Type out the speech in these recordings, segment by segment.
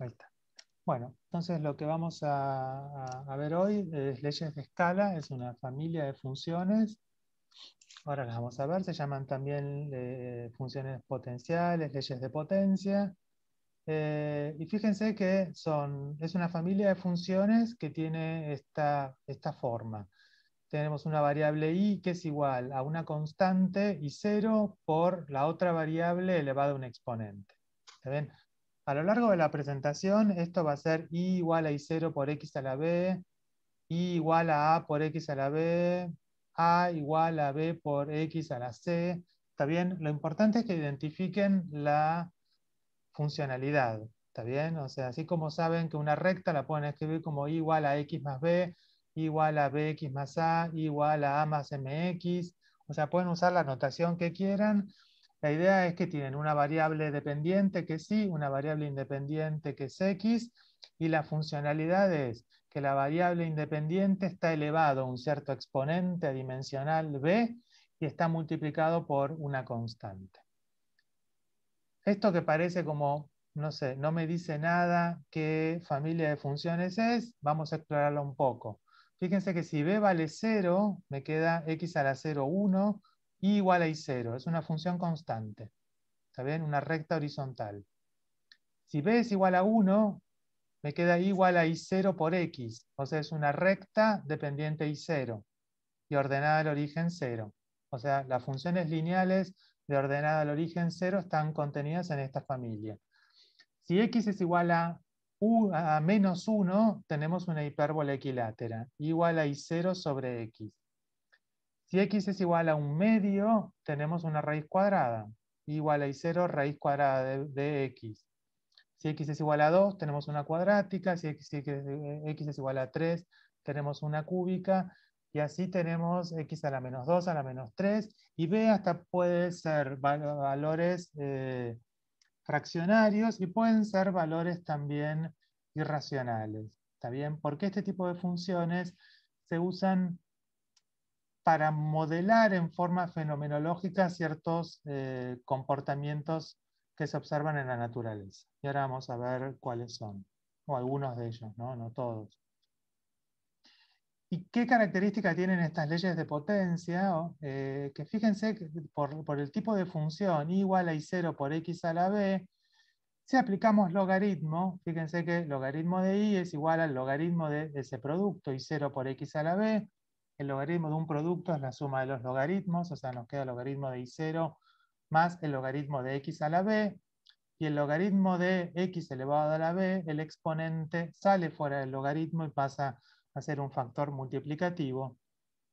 Ahí está. Bueno, entonces lo que vamos a, ver hoy es leyes de escala, es una familia de funciones. Ahora las vamos a ver, se llaman también eh, funciones potenciales, leyes de potencia. Eh, y fíjense que son, es una familia de funciones que tiene esta, esta forma. Tenemos una variable y que es igual a una constante y cero por la otra variable elevada a un exponente. ¿Se ven? A lo largo de la presentación, esto va a ser i igual a i0 por x a la b, i igual a a por x a la b, a igual a b por x a la c. ¿Está bien? Lo importante es que identifiquen la funcionalidad. ¿Está bien? O sea, así como saben que una recta la pueden escribir como igual a x más b, igual a bx más a, igual a a más mx. O sea, pueden usar la notación que quieran la idea es que tienen una variable dependiente que es una variable independiente que es x, y la funcionalidad es que la variable independiente está elevado a un cierto exponente dimensional b y está multiplicado por una constante. Esto que parece como, no sé, no me dice nada qué familia de funciones es, vamos a explorarlo un poco. Fíjense que si b vale 0, me queda x a la 0, 1, y igual a i0. Es una función constante. ¿Está bien? Una recta horizontal. Si b es igual a 1, me queda igual a y 0 por x. O sea, es una recta dependiente y 0 y ordenada al origen 0. O sea, las funciones lineales de ordenada al origen 0 están contenidas en esta familia. Si x es igual a, a menos 1, tenemos una hipérbola equilátera, igual a y 0 sobre x. Si x es igual a un medio, tenemos una raíz cuadrada. Igual a 0, raíz cuadrada de, x. Si x es igual a 2, tenemos una cuadrática. Si x, eh, es igual a 3, tenemos una cúbica. Y así tenemos x a la menos 2, a la menos 3. Y b hasta puede ser valores eh, fraccionarios y pueden ser valores también irracionales. ¿Está bien? Porque este tipo de funciones se usan para modelar en forma fenomenológica ciertos eh, comportamientos que se observan en la naturaleza. Y ahora vamos a ver cuáles son, o algunos de ellos, no, todos. ¿Y qué características tienen estas leyes de potencia? Eh, que fíjense que por, el tipo de función igual a I0 por X a la B, si aplicamos logaritmo, fíjense que logaritmo de I es igual al logaritmo de ese producto I0 por X a la B, el logaritmo de un producto es la suma de los logaritmos, o sea, nos queda el logaritmo de i0 más el logaritmo de x a la b, y el logaritmo de x elevado a la b, el exponente sale fuera del logaritmo y pasa a ser un factor multiplicativo,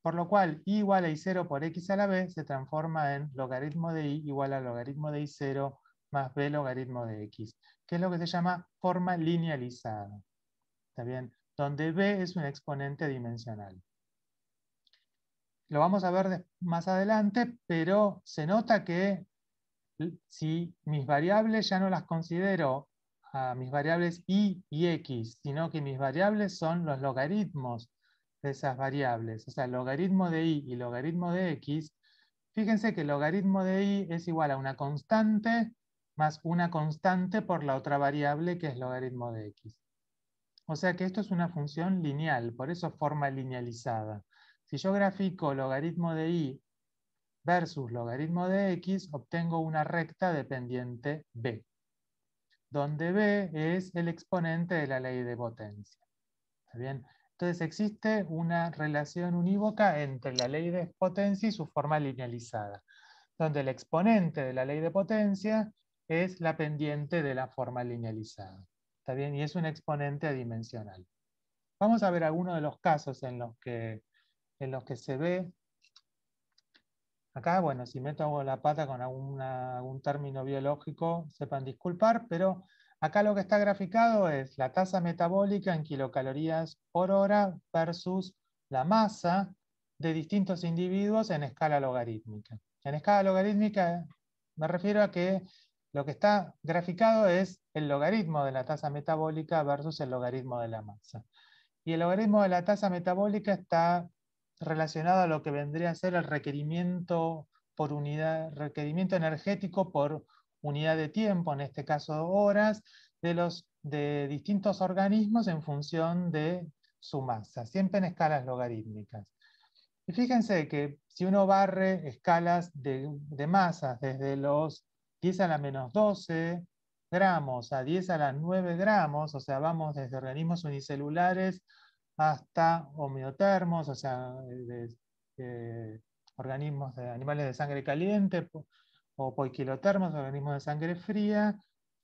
por lo cual i igual a i0 por x a la b se transforma en logaritmo de i igual a logaritmo de i0 más b logaritmo de x, que es lo que se llama forma linealizada, ¿está bien? Donde b es un exponente dimensional. Lo vamos a ver más adelante, pero se nota que si mis variables ya no las considero mis variables y y x, sino que mis variables son los logaritmos de esas variables. O sea, logaritmo de y y logaritmo de x, fíjense que el logaritmo de y es igual a una constante más una constante por la otra variable que es logaritmo de x. O sea que esto es una función lineal, por eso forma linealizada. Si yo grafico logaritmo de y versus logaritmo de x, obtengo una recta dependiente b, donde b es el exponente de la ley de potencia. bien? Entonces existe una relación unívoca entre la ley de potencia y su forma linealizada, donde el exponente de la ley de potencia es la pendiente de la forma linealizada. ¿Está Y es un exponente adimensional. Vamos a ver algunos de los casos en los que en los que se ve. Acá, bueno, si meto la pata con algún término biológico, sepan disculpar, pero acá lo que está graficado es la tasa metabólica en kilocalorías por hora versus la masa de distintos individuos en escala logarítmica. En escala logarítmica me refiero a que lo que está graficado es el logaritmo de la tasa metabólica versus el logaritmo de la masa. Y el logaritmo de la tasa metabólica está relacionado a lo que vendría a ser el requerimiento por unidad, requerimiento energético por unidad de tiempo, en este caso horas, de, los, de distintos organismos en función de su masa, siempre en escalas logarítmicas. Y fíjense que si uno barre escalas de, de masas desde los 10 a la menos 12 gramos a 10 a la 9 gramos, o sea, vamos desde organismos unicelulares hasta homeotermos, o sea, eh, eh, organismos de animales de sangre caliente, o poiquilotermos, organismos de sangre fría,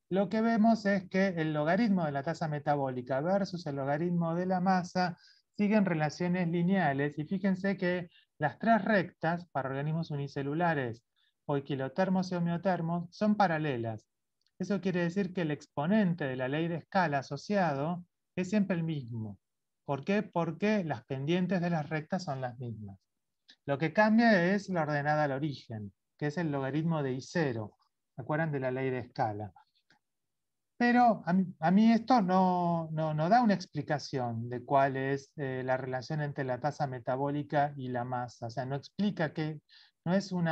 lo que vemos es que el logaritmo de la tasa metabólica versus el logaritmo de la masa siguen relaciones lineales y fíjense que las tres rectas para organismos unicelulares, poiquilotermos y homeotermos, son paralelas. Eso quiere decir que el exponente de la ley de escala asociado es siempre el mismo. ¿Por qué? Porque las pendientes de las rectas son las mismas. Lo que cambia es la ordenada al origen, que es el logaritmo de I0. ¿Se acuerdan de la ley de escala? Pero a mí, esto no, da una explicación de cuál es eh, la relación entre la tasa metabólica y la masa. O sea, no explica que no es un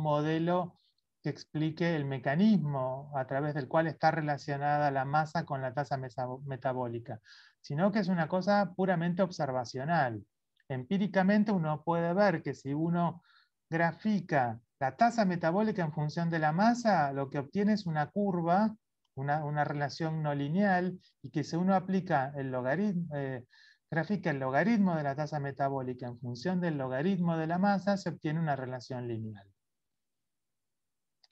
modelo que explique el mecanismo a través del cual está relacionada la masa con la tasa metabólica sino que es una cosa puramente observacional. Empíricamente uno puede ver que si uno grafica la tasa metabólica en función de la masa, lo que obtiene es una curva, una, relación no lineal, y que si uno aplica el logaritmo, eh, grafica el logaritmo de la tasa metabólica en función del logaritmo de la masa, se obtiene una relación lineal.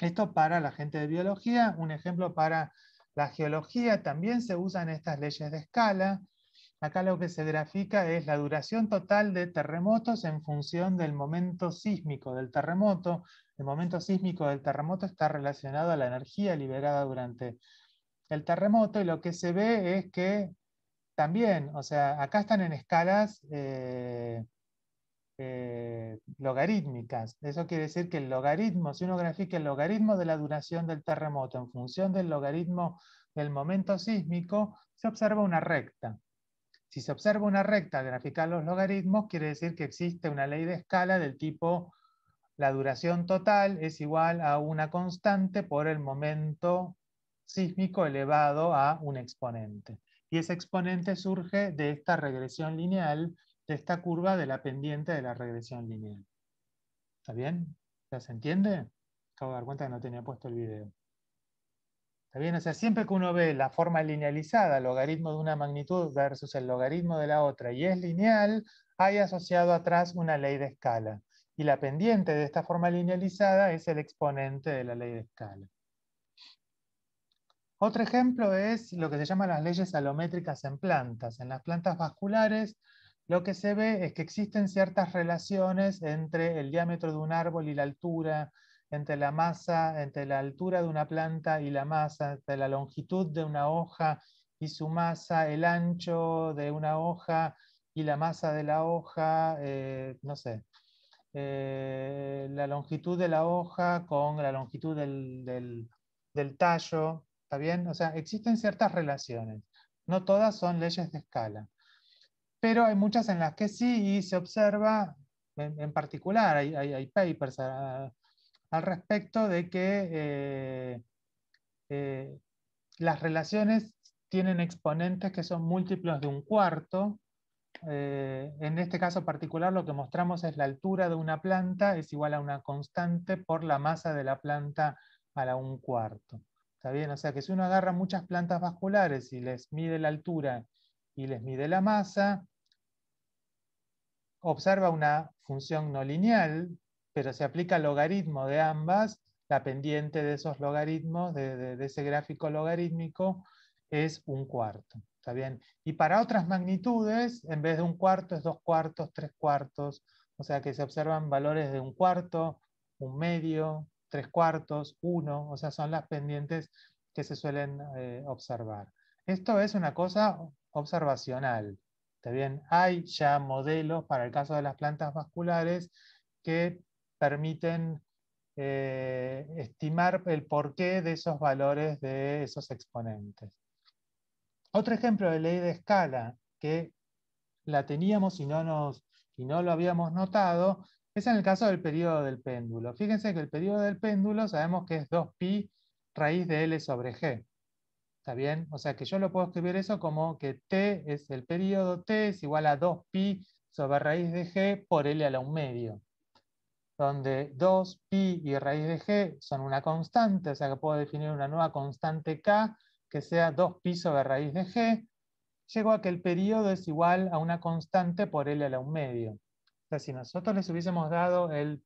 Esto para la gente de biología, un ejemplo para la geología también se usan estas leyes de escala. Acá lo que se grafica es la duración total de terremotos en función del momento sísmico del terremoto. El momento sísmico del terremoto está relacionado a la energía liberada durante el terremoto y lo que se ve es que también, o sea, acá están en escalas eh, eh, logarítmicas. Eso quiere decir que el logaritmo, si uno grafica el logaritmo de la duración del terremoto en función del logaritmo del momento sísmico, se observa una recta. Si se observa una recta al graficar los logaritmos, quiere decir que existe una ley de escala del tipo la duración total es igual a una constante por el momento sísmico elevado a un exponente. Y ese exponente surge de esta regresión lineal de esta curva de la pendiente de la regresión lineal. ¿Está bien? ¿Ya se entiende? Acabo de dar cuenta que no tenía puesto el video. ¿Está bien? O sea, siempre que uno ve la forma linealizada, logaritmo de una magnitud versus el logaritmo de la otra, y es lineal, hay asociado atrás una ley de escala. Y la pendiente de esta forma linealizada es el exponente de la ley de escala. Otro ejemplo es lo que se llaman las leyes alométricas en plantas. En las plantas vasculares, lo que se ve es que existen ciertas relaciones entre el diámetro de un árbol y la altura, entre la masa, entre la altura de una planta y la masa, entre la longitud de una hoja y su masa, el ancho de una hoja y la masa de la hoja, eh, no sé, eh, la longitud de la hoja con la longitud del, del tallo, ¿está bien? O sea, existen ciertas relaciones. No todas son leyes de escala pero hay muchas en las que sí y se observa, en, particular, hay, papers al respecto de que eh, eh, las relaciones tienen exponentes que son múltiplos de un cuarto. Eh, en este caso particular lo que mostramos es la altura de una planta es igual a una constante por la masa de la planta a la un cuarto. ¿Está bien? O sea que si uno agarra muchas plantas vasculares y les mide la altura y les mide la masa. Observa una función no lineal, pero se aplica logaritmo de ambas. La pendiente de esos logaritmos, de, ese gráfico logarítmico, es un cuarto. ¿Está bien? Y para otras magnitudes, en vez de un cuarto, es dos cuartos, tres cuartos. O sea que se observan valores de un cuarto, un medio, tres cuartos, uno. O sea, son las pendientes que se suelen eh, observar. Esto es una cosa observacional. También Hay ya modelos para el caso de las plantas vasculares que permiten eh, estimar el porqué de esos valores de esos exponentes. Otro ejemplo de ley de escala que la teníamos y no, nos, y no lo habíamos notado es en el caso del periodo del péndulo. Fíjense que el periodo del péndulo sabemos que es 2pi raíz de L sobre G. ¿Está bien? O sea que yo lo puedo escribir eso como que T es el periodo, T es igual a 2pi sobre raíz de G por L a la 1 medio. Donde 2, pi y raíz de G son una constante, o sea que puedo definir una nueva constante K que sea 2pi sobre raíz de G. Llego a que el periodo es igual a una constante por L a la 1 medio. O sea, si nosotros les hubiésemos dado el,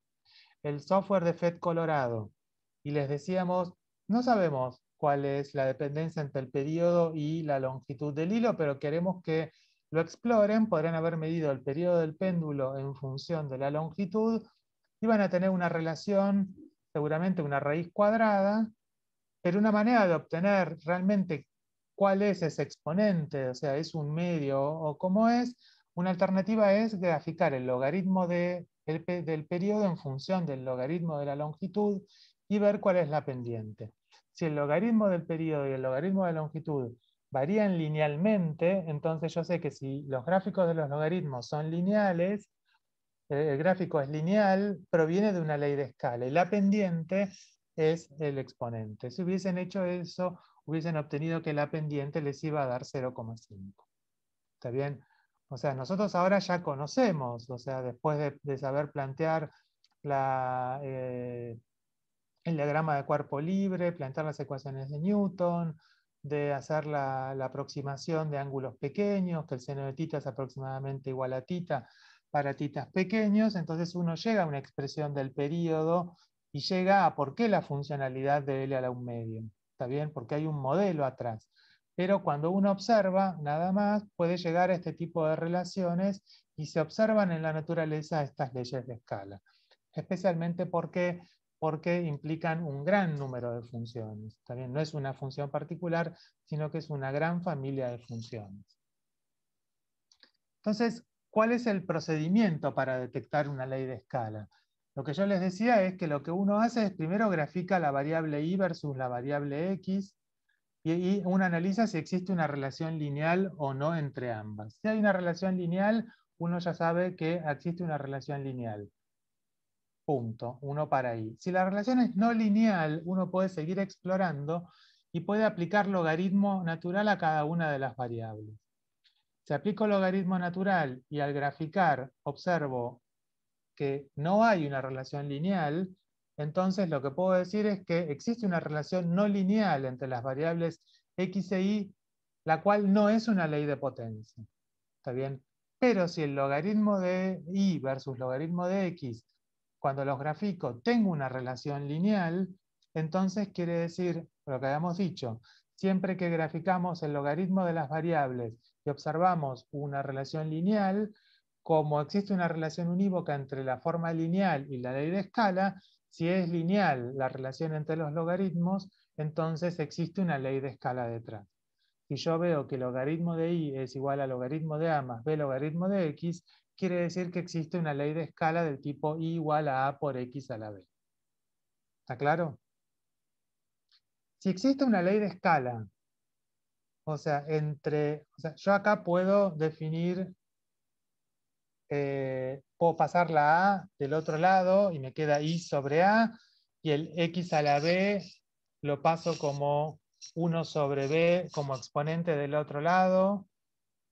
el software de FED Colorado y les decíamos, no sabemos cuál es la dependencia entre el periodo y la longitud del hilo, pero queremos que lo exploren, podrán haber medido el periodo del péndulo en función de la longitud y van a tener una relación, seguramente una raíz cuadrada, pero una manera de obtener realmente cuál es ese exponente, o sea, es un medio o cómo es, una alternativa es graficar el logaritmo del periodo en función del logaritmo de la longitud y ver cuál es la pendiente si el logaritmo del periodo y el logaritmo de longitud varían linealmente, entonces yo sé que si los gráficos de los logaritmos son lineales, eh, el gráfico es lineal, proviene de una ley de escala y la pendiente es el exponente. Si hubiesen hecho eso, hubiesen obtenido que la pendiente les iba a dar 0,5. ¿Está bien? O sea, nosotros ahora ya conocemos, o sea, después de, saber plantear la, eh, el diagrama de cuerpo libre, plantear las ecuaciones de Newton, de hacer la, aproximación de ángulos pequeños, que el seno de tita es aproximadamente igual a tita para titas pequeños, entonces uno llega a una expresión del periodo y llega a por qué la funcionalidad de L a la un medio, ¿está bien? Porque hay un modelo atrás. Pero cuando uno observa, nada más, puede llegar a este tipo de relaciones y se observan en la naturaleza estas leyes de escala. Especialmente porque porque implican un gran número de funciones. También no es una función particular, sino que es una gran familia de funciones. Entonces, ¿cuál es el procedimiento para detectar una ley de escala? Lo que yo les decía es que lo que uno hace es primero grafica la variable y versus la variable x y, y uno analiza si existe una relación lineal o no entre ambas. Si hay una relación lineal, uno ya sabe que existe una relación lineal punto, uno para i Si la relación es no lineal, uno puede seguir explorando y puede aplicar logaritmo natural a cada una de las variables. Si aplico logaritmo natural y al graficar observo que no hay una relación lineal, entonces lo que puedo decir es que existe una relación no lineal entre las variables x e y, la cual no es una ley de potencia. ¿Está bien? Pero si el logaritmo de y versus logaritmo de x cuando los grafico tengo una relación lineal, entonces quiere decir, lo que habíamos dicho, siempre que graficamos el logaritmo de las variables y observamos una relación lineal, como existe una relación unívoca entre la forma lineal y la ley de escala, si es lineal la relación entre los logaritmos, entonces existe una ley de escala detrás. Si yo veo que el logaritmo de Y es igual al logaritmo de a más b logaritmo de x, quiere decir que existe una ley de escala del tipo I igual a A por X a la B. ¿Está claro? Si existe una ley de escala, o sea, entre, yo acá puedo definir, eh, puedo pasar la A del otro lado y me queda I sobre A, y el X a la B lo paso como 1 sobre B como exponente del otro lado,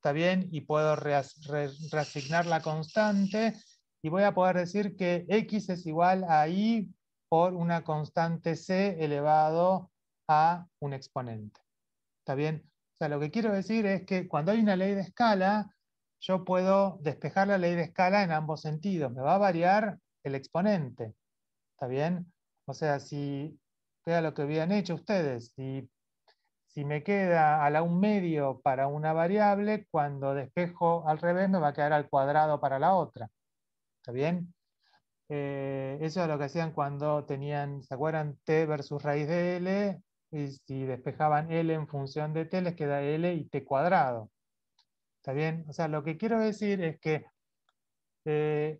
está bien, y puedo reasignar la constante, y voy a poder decir que x es igual a y por una constante c elevado a un exponente. ¿Está bien? O sea, lo que quiero decir es que cuando hay una ley de escala, yo puedo despejar la ley de escala en ambos sentidos. Me va a variar el exponente. ¿Está bien? O sea, si vea lo que habían hecho ustedes, si me queda a la un medio para una variable, cuando despejo al revés me va a quedar al cuadrado para la otra. ¿Está bien? Eh, eso es lo que hacían cuando tenían, ¿se acuerdan? T versus raíz de L, y si despejaban L en función de T, les queda L y T cuadrado. ¿Está bien? O sea, lo que quiero decir es que eh,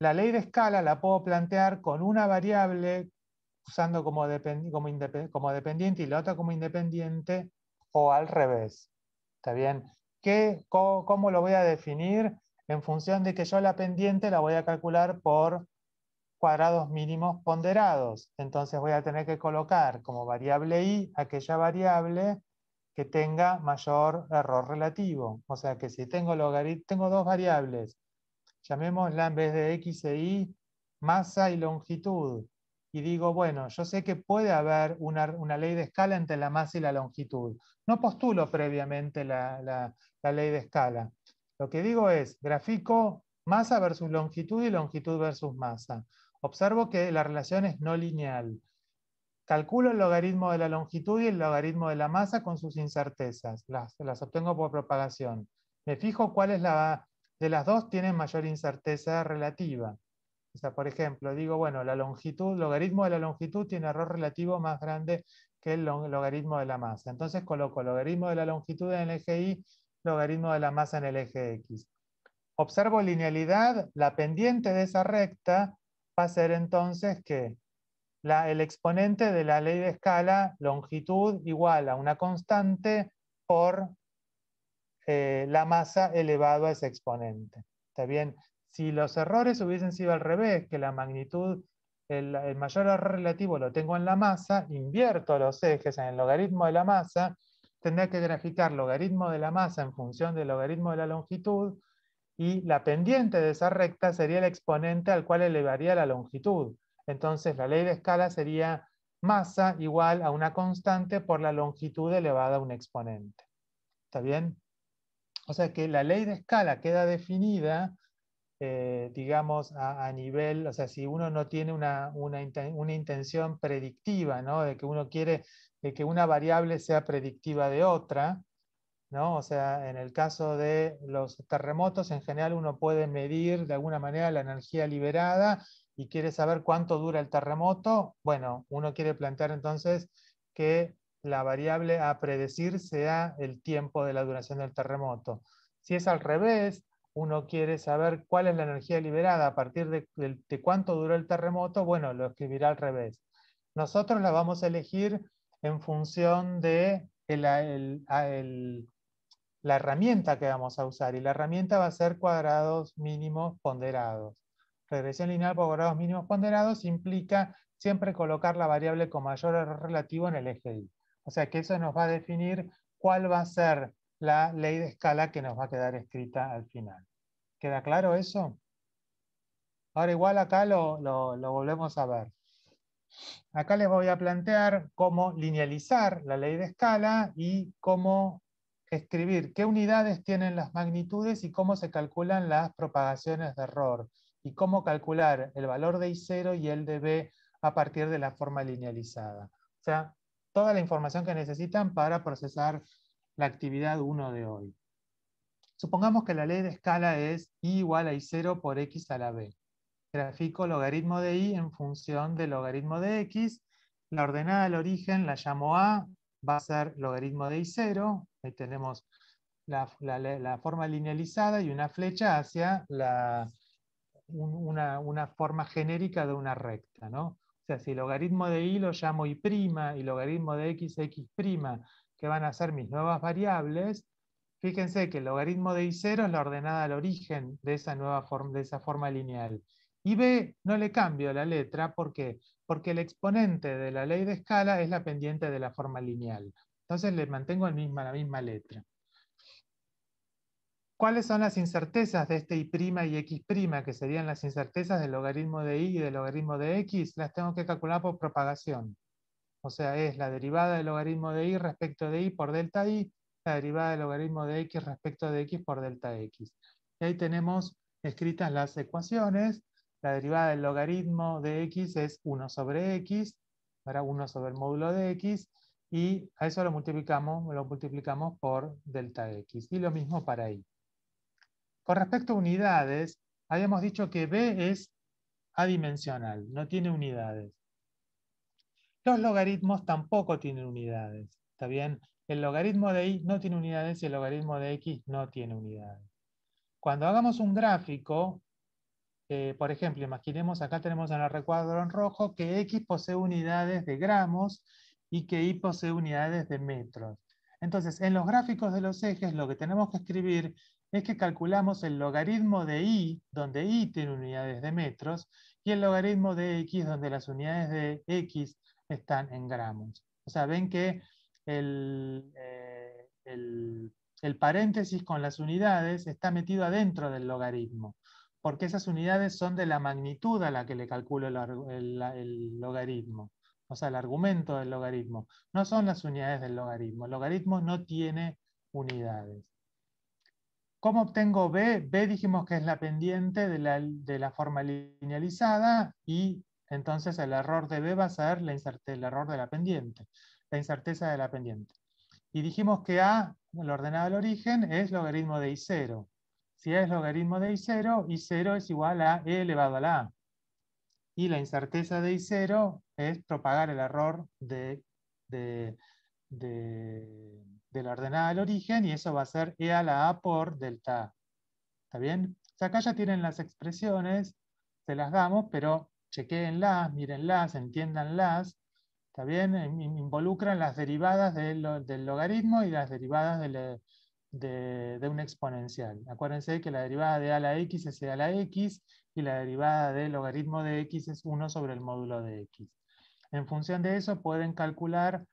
la ley de escala la puedo plantear con una variable usando como, dependiente y la otra como independiente o al revés. ¿Está bien? ¿Qué, cómo, lo voy a definir? En función de que yo la pendiente la voy a calcular por cuadrados mínimos ponderados. Entonces voy a tener que colocar como variable i aquella variable que tenga mayor error relativo. O sea que si tengo, tengo dos variables, llamémosla en vez de x e y, masa y longitud y digo, bueno, yo sé que puede haber una, ley de escala entre la masa y la longitud. No postulo previamente la, ley de escala. Lo que digo es, grafico masa versus longitud y longitud versus masa. Observo que la relación es no lineal. Calculo el logaritmo de la longitud y el logaritmo de la masa con sus incertezas. Las, obtengo por propagación. Me fijo cuál es la de las dos tiene mayor incerteza relativa. O sea, por ejemplo, digo, bueno, la longitud, logaritmo de la longitud tiene error relativo más grande que el logaritmo de la masa. Entonces coloco logaritmo de la longitud en el eje Y, logaritmo de la masa en el eje X. Observo linealidad, la pendiente de esa recta va a ser entonces que el exponente de la ley de escala, longitud igual a una constante por eh, la masa elevado a ese exponente. ¿Está bien? Si los errores hubiesen sido al revés, que la magnitud, el, mayor error relativo lo tengo en la masa, invierto los ejes en el logaritmo de la masa, tendría que graficar logaritmo de la masa en función del logaritmo de la longitud, y la pendiente de esa recta sería el exponente al cual elevaría la longitud. Entonces la ley de escala sería masa igual a una constante por la longitud elevada a un exponente. ¿Está bien? O sea que la ley de escala queda definida eh, digamos, a, nivel, o sea, si uno no tiene una, intención predictiva, ¿no? De que uno quiere que una variable sea predictiva de otra, ¿no? O sea, en el caso de los terremotos, en general uno puede medir de alguna manera la energía liberada y quiere saber cuánto dura el terremoto. Bueno, uno quiere plantear entonces que la variable a predecir sea el tiempo de la duración del terremoto. Si es al revés, uno quiere saber cuál es la energía liberada, a partir de, cuánto duró el terremoto, bueno, lo escribirá al revés. Nosotros la vamos a elegir en función de la herramienta que vamos a usar, y la herramienta va a ser cuadrados mínimos ponderados. Regresión lineal por cuadrados mínimos ponderados implica siempre colocar la variable con mayor error relativo en el eje Y. O sea que eso nos va a definir cuál va a ser la ley de escala que nos va a quedar escrita al final. ¿Queda claro eso? Ahora igual acá lo, lo, volvemos a ver. Acá les voy a plantear cómo linealizar la ley de escala y cómo escribir qué unidades tienen las magnitudes y cómo se calculan las propagaciones de error y cómo calcular el valor de I0 y el de B a partir de la forma linealizada. O sea, toda la información que necesitan para procesar la actividad 1 de hoy. Supongamos que la ley de escala es i igual a i0 por x a la b. Grafico logaritmo de i en función del logaritmo de x. La ordenada al origen la llamo a, va a ser logaritmo de i0. Ahí tenemos la, forma linealizada y una flecha hacia una, forma genérica de una recta. ¿no? O sea, si logaritmo de i lo llamo i' y logaritmo de x, x', que van a ser mis nuevas variables, fíjense que el logaritmo de I0 es la ordenada al origen de esa nueva forma, de esa forma lineal. Y B no le cambio la letra, ¿por qué? Porque el exponente de la ley de escala es la pendiente de la forma lineal. Entonces le mantengo la misma letra. ¿Cuáles son las incertezas de este y' y x', que serían las incertezas del logaritmo de y y del logaritmo de x? Las tengo que calcular por propagación. O sea, es la derivada del logaritmo de y respecto de y por delta y, la derivada del logaritmo de x respecto de x por delta x. Y ahí tenemos escritas las ecuaciones. La derivada del logaritmo de x es 1 sobre x, para 1 sobre el módulo de x, y a eso lo multiplicamos, lo multiplicamos por delta x. Y lo mismo para y. Con respecto a unidades, habíamos dicho que b es adimensional, no tiene unidades. Los logaritmos tampoco tienen unidades, ¿está bien? El logaritmo de y no tiene unidades y el logaritmo de x no tiene unidades. Cuando hagamos un gráfico, eh, por ejemplo, imaginemos acá tenemos en el recuadro en rojo que x posee unidades de gramos y que y posee unidades de metros. Entonces, en los gráficos de los ejes lo que tenemos que escribir es que calculamos el logaritmo de y, donde y tiene unidades de metros, y el logaritmo de x, donde las unidades de x están en gramos. O sea, ven que eh, el, paréntesis con las unidades está metido adentro del logaritmo, porque esas unidades son de la magnitud a la que le calculo el, logaritmo o sea, el argumento del logaritmo. No son las unidades del logaritmo. El logaritmo no tiene unidades. ¿Cómo obtengo B? B dijimos que es la pendiente de la, de la forma linealizada y entonces el error de B va a ser la el error de la pendiente, la incerteza de la pendiente. Y dijimos que A, el ordenado del origen, es logaritmo de I0. Si A es logaritmo de I0, I0 es igual a E elevado a la A. Y la incerteza de I0 es propagar el error de, de, la ordenada del origen, y eso va a ser E a la A por delta A. ¿Está bien? acá ya tienen las expresiones, se las damos, pero chequenlas, mírenlas, entiéndanlas, ¿está bien? Em, involucran las derivadas del logaritmo y las derivadas de, un exponencial. Acuérdense que la derivada de a la x es e a la x y la derivada del logaritmo de x es 1 sobre el módulo de x. En función de eso pueden calcular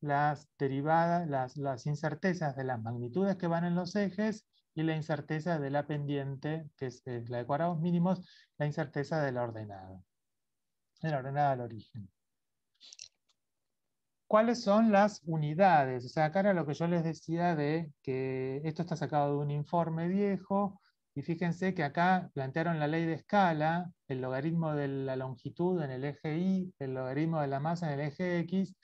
las derivadas, las, las incertezas de las magnitudes que van en los ejes y la incerteza de la pendiente, que es la de cuadrados mínimos, la incerteza de la ordenada de la ordenada al origen. ¿Cuáles son las unidades? O sea, acá era lo que yo les decía de que esto está sacado de un informe viejo, y fíjense que acá plantearon la ley de escala, el logaritmo de la longitud en el eje Y, el logaritmo de la masa en el eje X,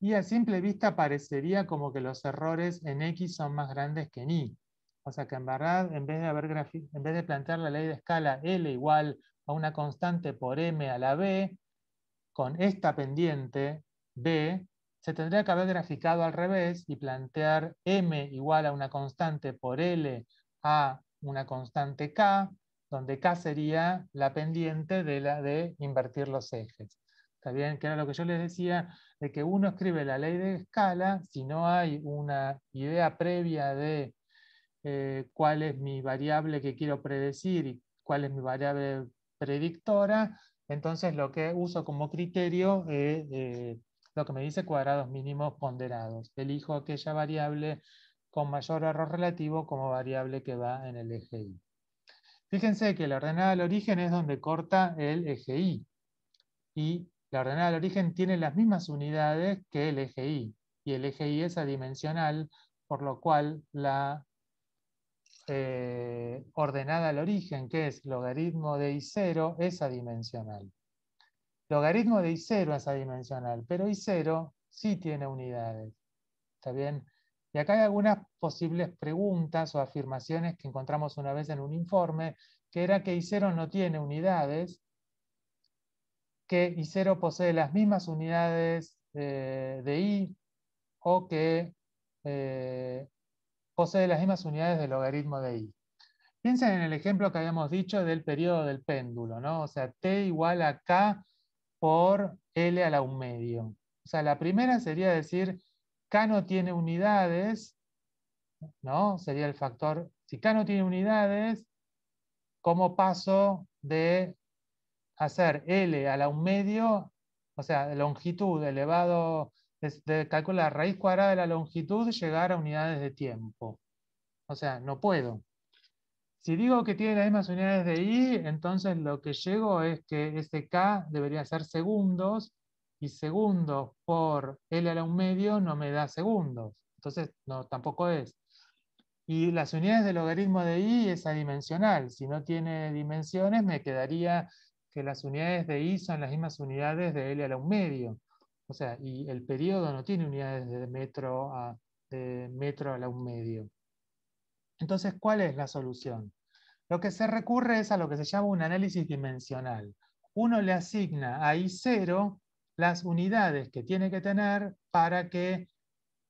y a simple vista parecería como que los errores en X son más grandes que en Y. O sea que en verdad, en vez de, haber en vez de plantear la ley de escala L igual a una constante por m a la b, con esta pendiente b, se tendría que haber graficado al revés y plantear m igual a una constante por l a una constante k, donde k sería la pendiente de, la, de invertir los ejes. ¿Está bien? Que era lo que yo les decía, de que uno escribe la ley de escala, si no hay una idea previa de eh, cuál es mi variable que quiero predecir y cuál es mi variable predictora, entonces lo que uso como criterio es eh, lo que me dice cuadrados mínimos ponderados. Elijo aquella variable con mayor error relativo como variable que va en el eje Y. Fíjense que la ordenada al origen es donde corta el eje Y. Y la ordenada al origen tiene las mismas unidades que el eje Y. Y el eje Y es adimensional, por lo cual la eh, ordenada al origen, que es logaritmo de I0 es adimensional. Logaritmo de I0 es adimensional, pero I0 sí tiene unidades. ¿Está bien? Y acá hay algunas posibles preguntas o afirmaciones que encontramos una vez en un informe, que era que I0 no tiene unidades, que I0 posee las mismas unidades eh, de I, o que eh, posee las mismas unidades del logaritmo de i. Piensen en el ejemplo que habíamos dicho del periodo del péndulo, ¿no? O sea, t igual a k por l a la un medio. O sea, la primera sería decir, k no tiene unidades, ¿no? Sería el factor, si k no tiene unidades, ¿cómo paso de hacer L a la un medio, o sea, longitud elevado de la raíz cuadrada de la longitud llegar a unidades de tiempo. O sea, no puedo. Si digo que tiene las mismas unidades de i, entonces lo que llego es que este k debería ser segundos, y segundos por l a la un medio no me da segundos. Entonces, no, tampoco es. Y las unidades del logaritmo de i es adimensional. Si no tiene dimensiones, me quedaría que las unidades de i son las mismas unidades de l a la un medio. O sea, y el periodo no tiene unidades de metro a, de metro a la un medio. Entonces, ¿cuál es la solución? Lo que se recurre es a lo que se llama un análisis dimensional. Uno le asigna a I0 las unidades que tiene que tener para que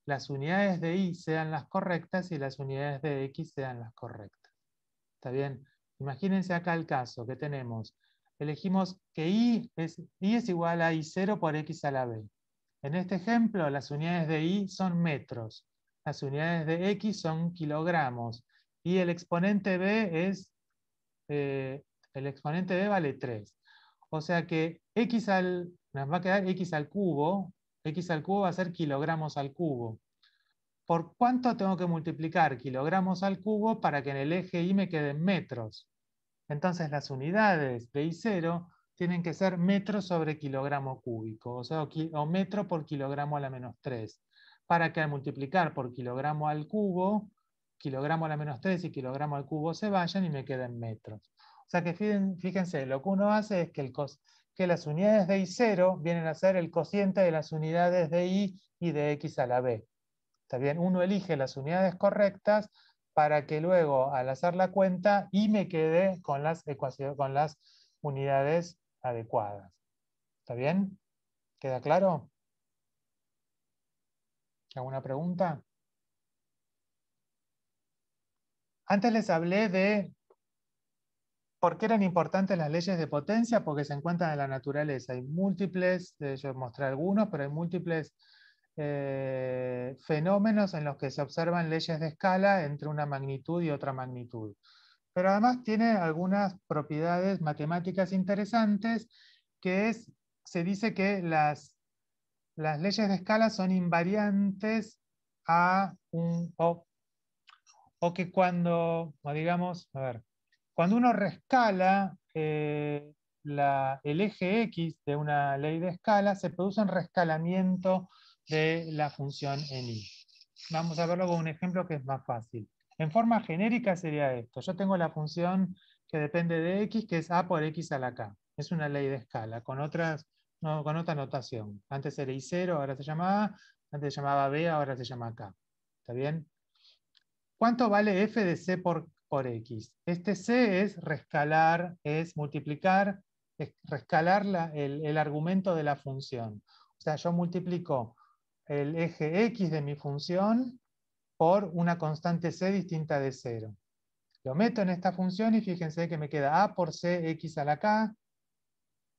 las unidades de I sean las correctas y las unidades de X sean las correctas. ¿Está bien? Imagínense acá el caso que tenemos elegimos que i es, i es igual a i0 por x a la b. En este ejemplo, las unidades de i son metros, las unidades de x son kilogramos, y el exponente b es, eh, el exponente b vale 3. O sea que x al, nos va a quedar x al cubo, x al cubo va a ser kilogramos al cubo. ¿Por cuánto tengo que multiplicar kilogramos al cubo para que en el eje y me queden metros? Entonces las unidades de I0 tienen que ser metros sobre kilogramo cúbico, o sea, o, metro por kilogramo a la menos 3, para que al multiplicar por kilogramo al cubo, kilogramo a la menos 3 y kilogramo al cubo se vayan y me queden metros. O sea que fíjense, lo que uno hace es que, que las unidades de I0 vienen a ser el cociente de las unidades de I y de X a la B. Está bien, uno elige las unidades correctas para que luego al hacer la cuenta y me quede con las, con las unidades adecuadas. ¿Está bien? ¿Queda claro? ¿Alguna pregunta? Antes les hablé de por qué eran importantes las leyes de potencia, porque se encuentran en la naturaleza. Hay múltiples, yo mostré algunos, pero hay múltiples eh, fenómenos en los que se observan leyes de escala entre una magnitud y otra magnitud. Pero además tiene algunas propiedades matemáticas interesantes, que es, se dice que las, leyes de escala son invariantes a un... O, que cuando, digamos, a ver, cuando uno rescala eh, el eje X de una ley de escala, se produce un rescalamiento de la función en i. Vamos a verlo con un ejemplo que es más fácil. En forma genérica sería esto. Yo tengo la función que depende de x, que es a por x a la k. Es una ley de escala, con, otras, con otra notación. Antes era i0, ahora se llama a. Antes se llamaba b, ahora se llama k. ¿Está bien? ¿Cuánto vale f de c por, por x? Este c es rescalar, es multiplicar, es rescalar el, el argumento de la función. O sea, yo multiplico el eje X de mi función por una constante C distinta de 0. Lo meto en esta función y fíjense que me queda A por C X a la K,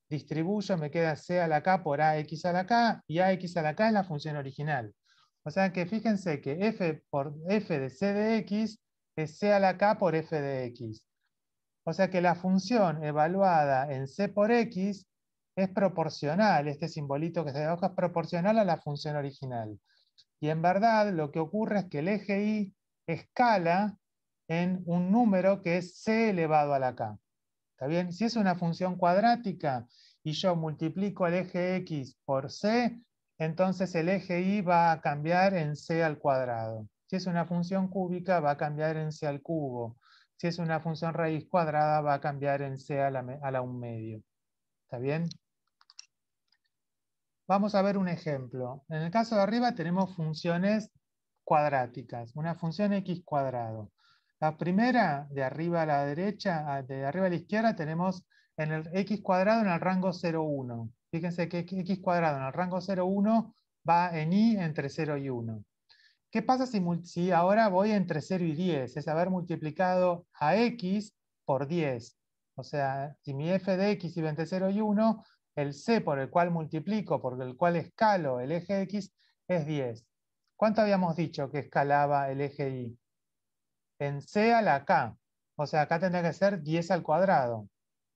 distribuyo, me queda C a la K por x a la K, y x a la K es la función original. O sea que fíjense que F por F de C de X es C a la K por F de X. O sea que la función evaluada en C por X es proporcional, este simbolito que se debajo es proporcional a la función original. Y en verdad lo que ocurre es que el eje y escala en un número que es c elevado a la k. ¿Está Si es una función cuadrática y yo multiplico el eje x por c, entonces el eje y va a cambiar en c al cuadrado. Si es una función cúbica, va a cambiar en c al cubo. Si es una función raíz cuadrada, va a cambiar en c a la, a un medio. ¿Está bien? Vamos a ver un ejemplo. En el caso de arriba tenemos funciones cuadráticas, una función x cuadrado. La primera, de arriba a la derecha, de arriba a la izquierda, tenemos en el x cuadrado en el rango 0,1. Fíjense que x cuadrado en el rango 0,1 va en y entre 0 y 1. ¿Qué pasa si ahora voy entre 0 y 10? Es haber multiplicado a x por 10. O sea, si mi f de x y 0 y 1, el c por el cual multiplico, por el cual escalo el eje x, es 10. ¿Cuánto habíamos dicho que escalaba el eje y? En c a la k. O sea, acá tendría que ser 10 al cuadrado.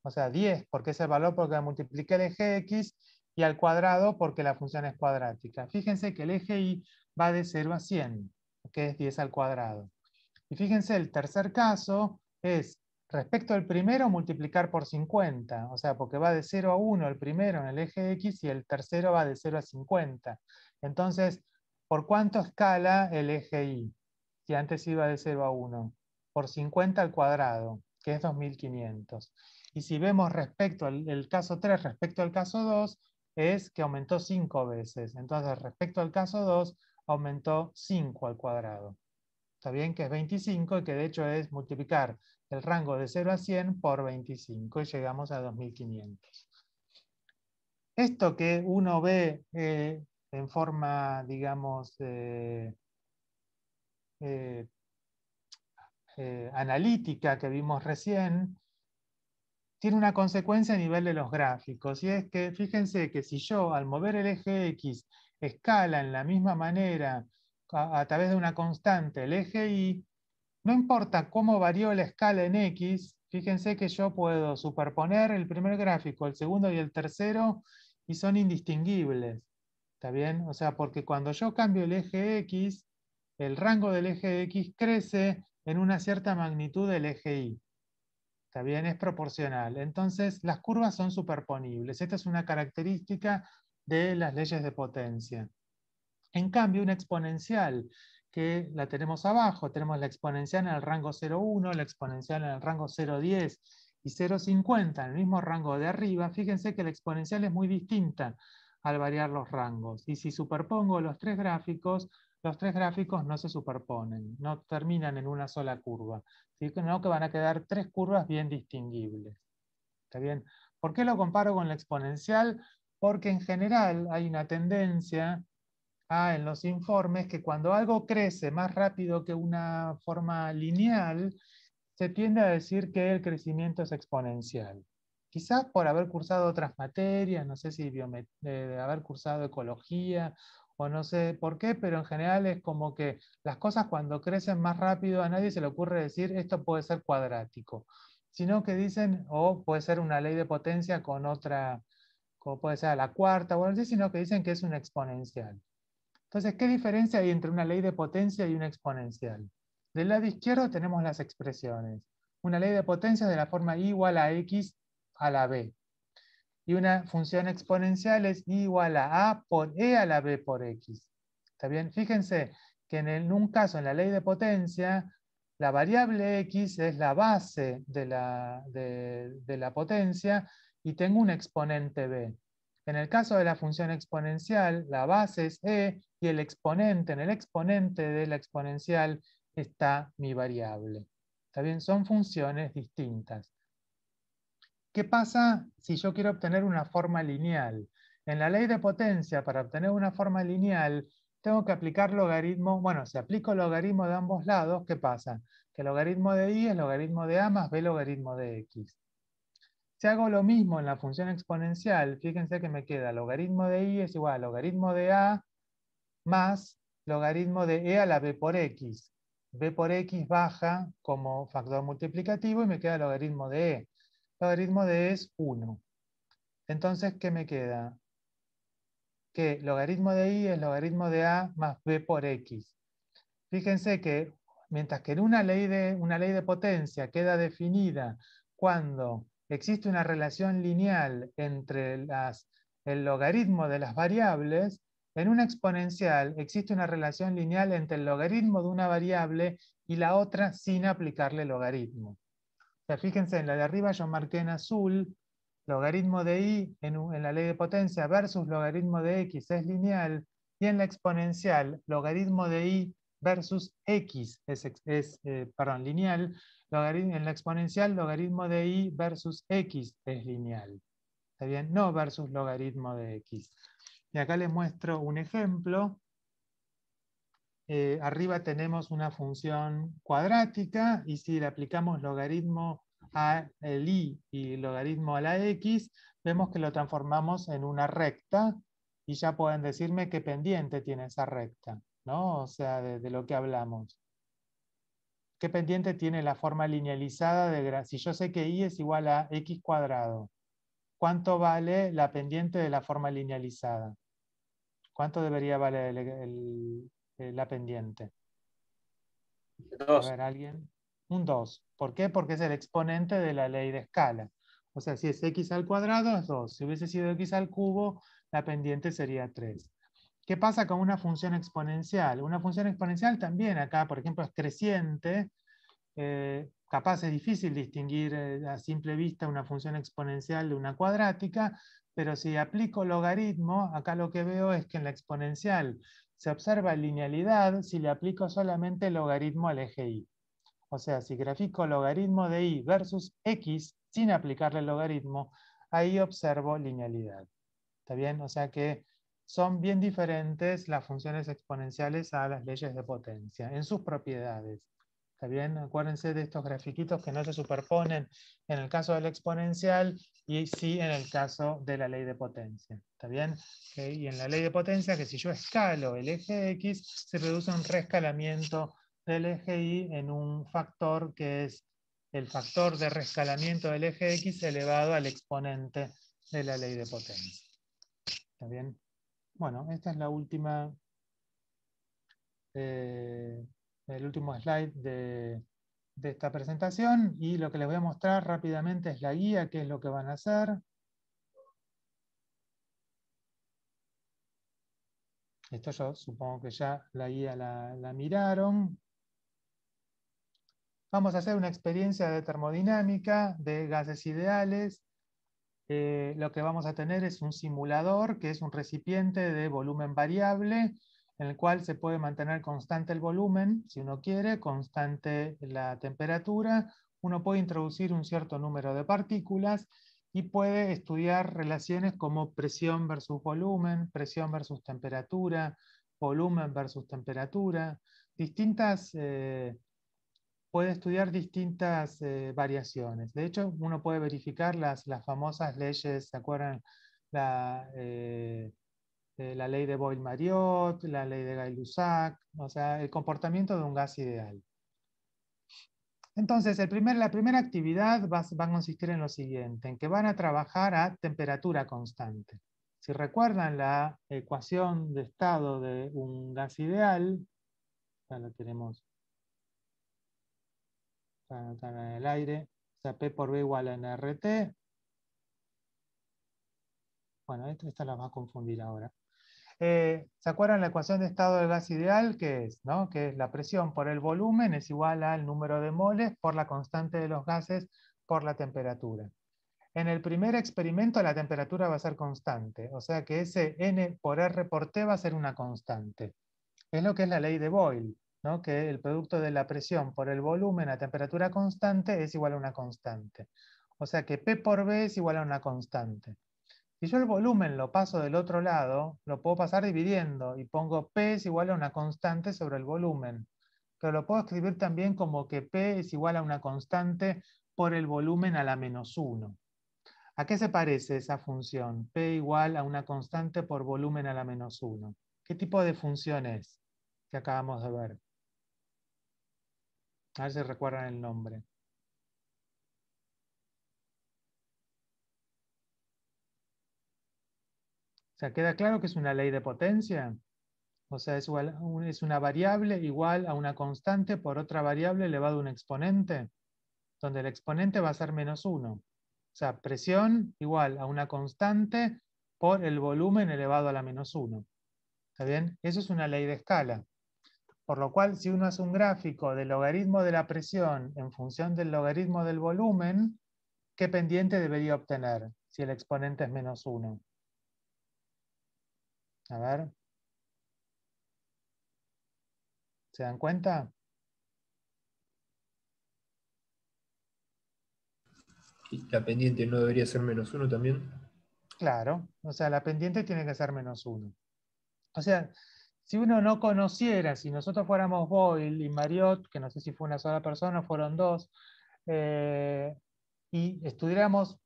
O sea, 10 porque es el valor porque multipliqué el eje x y al cuadrado porque la función es cuadrática. Fíjense que el eje y va de 0 a 100, que es 10 al cuadrado. Y fíjense, el tercer caso es Respecto al primero, multiplicar por 50, o sea, porque va de 0 a 1 el primero en el eje X y el tercero va de 0 a 50. Entonces, ¿por cuánto escala el eje Y? Si antes iba de 0 a 1. Por 50 al cuadrado, que es 2500. Y si vemos respecto al caso 3, respecto al caso 2, es que aumentó 5 veces. Entonces, respecto al caso 2, aumentó 5 al cuadrado. Está bien que es 25 y que de hecho es multiplicar el rango de 0 a 100 por 25 y llegamos a 2500. Esto que uno ve eh, en forma, digamos, eh, eh, analítica que vimos recién, tiene una consecuencia a nivel de los gráficos, y es que fíjense que si yo al mover el eje X escala en la misma manera a través de una constante el eje Y, no importa cómo varió la escala en X, fíjense que yo puedo superponer el primer gráfico, el segundo y el tercero, y son indistinguibles. ¿Está bien? O sea, porque cuando yo cambio el eje X, el rango del eje X crece en una cierta magnitud del eje Y. ¿Está bien? Es proporcional. Entonces, las curvas son superponibles. Esta es una característica de las leyes de potencia. En cambio, un exponencial que la tenemos abajo. Tenemos la exponencial en el rango 0,1, la exponencial en el rango 0,10 y 0,50, en el mismo rango de arriba. Fíjense que la exponencial es muy distinta al variar los rangos. Y si superpongo los tres gráficos, los tres gráficos no se superponen, no terminan en una sola curva, sino que van a quedar tres curvas bien distinguibles. bien? ¿Por qué lo comparo con la exponencial? Porque en general hay una tendencia ah, en los informes que cuando algo crece más rápido que una forma lineal, se tiende a decir que el crecimiento es exponencial. Quizás por haber cursado otras materias, no sé si haber cursado ecología o no sé por qué, pero en general es como que las cosas cuando crecen más rápido a nadie se le ocurre decir esto puede ser cuadrático, sino que dicen, o puede ser una ley de potencia con otra, como puede ser la cuarta, o bueno, sino que dicen que es un exponencial. Entonces, ¿qué diferencia hay entre una ley de potencia y una exponencial? Del lado izquierdo tenemos las expresiones. Una ley de potencia es de la forma igual a x a la b. Y una función exponencial es igual a a por e a la b por x. ¿Está bien? Fíjense que en, un caso, en la ley de potencia, la variable x es la base de la, de la potencia y tengo un exponente b. En el caso de la función exponencial, la base es e el exponente, en el exponente de la exponencial está mi variable. ¿Está bien? Son funciones distintas. ¿Qué pasa si yo quiero obtener una forma lineal? En la ley de potencia, para obtener una forma lineal, tengo que aplicar logaritmo, bueno, si aplico logaritmo de ambos lados, ¿qué pasa? Que el logaritmo de i es logaritmo de a más b logaritmo de x. Si hago lo mismo en la función exponencial, fíjense que me queda logaritmo de i es igual a logaritmo de a más logaritmo de e a la b por x. b por x baja como factor multiplicativo y me queda logaritmo de e. Logaritmo de e es 1. Entonces, ¿qué me queda? Que logaritmo de i es logaritmo de a más b por x. Fíjense que mientras que en una ley de, una ley de potencia queda definida cuando existe una relación lineal entre las, el logaritmo de las variables, en una exponencial existe una relación lineal entre el logaritmo de una variable y la otra sin aplicarle logaritmo. O sea, fíjense, en la de arriba yo marqué en azul logaritmo de i en, la ley de potencia versus logaritmo de x es lineal y en la exponencial logaritmo de i versus x es, eh, lineal, en la exponencial logaritmo de i versus x es lineal. ¿Está bien? No versus logaritmo de x. Y acá les muestro un ejemplo. Eh, arriba tenemos una función cuadrática y si le aplicamos logaritmo al i y logaritmo a la x, vemos que lo transformamos en una recta y ya pueden decirme qué pendiente tiene esa recta, ¿no? O sea, de, lo que hablamos. ¿Qué pendiente tiene la forma linealizada de Si yo sé que i es igual a x cuadrado, ¿cuánto vale la pendiente de la forma linealizada? ¿Cuánto debería valer la pendiente? ¿alguien? Un 2. ¿Por qué? Porque es el exponente de la ley de escala. O sea, si es x al cuadrado es 2. Si hubiese sido x al cubo, la pendiente sería 3. ¿Qué pasa con una función exponencial? Una función exponencial también acá, por ejemplo, es creciente. Eh, capaz es difícil distinguir eh, a simple vista una función exponencial de una cuadrática, pero si aplico logaritmo, acá lo que veo es que en la exponencial se observa linealidad si le aplico solamente logaritmo al eje y. O sea, si grafico logaritmo de y versus x sin aplicarle logaritmo, ahí observo linealidad. ¿Está bien? O sea que son bien diferentes las funciones exponenciales a las leyes de potencia en sus propiedades. ¿Está Acuérdense de estos grafiquitos que no se superponen en el caso del exponencial y sí en el caso de la ley de potencia. ¿Está Y en la ley de potencia, que si yo escalo el eje X, se produce un rescalamiento del eje Y en un factor que es el factor de rescalamiento del eje X elevado al exponente de la ley de potencia. ¿Está Bueno, esta es la última... Eh, el último slide de, esta presentación y lo que les voy a mostrar rápidamente es la guía, qué es lo que van a hacer. Esto yo supongo que ya la guía la, miraron. Vamos a hacer una experiencia de termodinámica, de gases ideales. Eh, lo que vamos a tener es un simulador, que es un recipiente de volumen variable, en el cual se puede mantener constante el volumen, si uno quiere, constante la temperatura, uno puede introducir un cierto número de partículas y puede estudiar relaciones como presión versus volumen, presión versus temperatura, volumen versus temperatura, distintas, eh, puede estudiar distintas eh, variaciones. De hecho, uno puede verificar las, las famosas leyes, ¿se acuerdan? La, eh, eh, la ley de Boyle-Mariot, la ley de Gay-Lussac, o sea, el comportamiento de un gas ideal. Entonces, el primer, la primera actividad va, a consistir en lo siguiente, en que van a trabajar a temperatura constante. Si recuerdan la ecuación de estado de un gas ideal, ya la tenemos en el aire, o sea, P por B igual a NRT. Bueno, esta, la va a confundir ahora. Eh, ¿Se acuerdan la ecuación de estado del gas ideal? que es? ¿no? Que la presión por el volumen es igual al número de moles por la constante de los gases por la temperatura. En el primer experimento la temperatura va a ser constante, o sea que ese N por R por T va a ser una constante. Es lo que es la ley de Boyle, ¿no? que el producto de la presión por el volumen a temperatura constante es igual a una constante. O sea que P por B es igual a una constante. Si yo el volumen lo paso del otro lado, lo puedo pasar dividiendo y pongo P es igual a una constante sobre el volumen. Pero lo puedo escribir también como que P es igual a una constante por el volumen a la menos 1. ¿A qué se parece esa función? P igual a una constante por volumen a la menos 1. ¿Qué tipo de función es que acabamos de ver? A ver si recuerdan el nombre. O sea, queda claro que es una ley de potencia. O sea, es, una variable igual a una constante por otra variable elevado a un exponente, donde el exponente va a ser menos 1. O sea, presión igual a una constante por el volumen elevado a la menos 1. ¿Está bien? Eso es una ley de escala. Por lo cual, si uno hace un gráfico del logaritmo de la presión en función del logaritmo del volumen, ¿qué pendiente debería obtener si el exponente es menos 1? A ver. ¿Se dan cuenta? La pendiente no debería ser menos uno también. Claro, o sea, la pendiente tiene que ser menos uno. O sea, si uno no conociera, si nosotros fuéramos Boyle y Mariot, que no sé si fue una sola persona, fueron dos, eh, y estudiáramos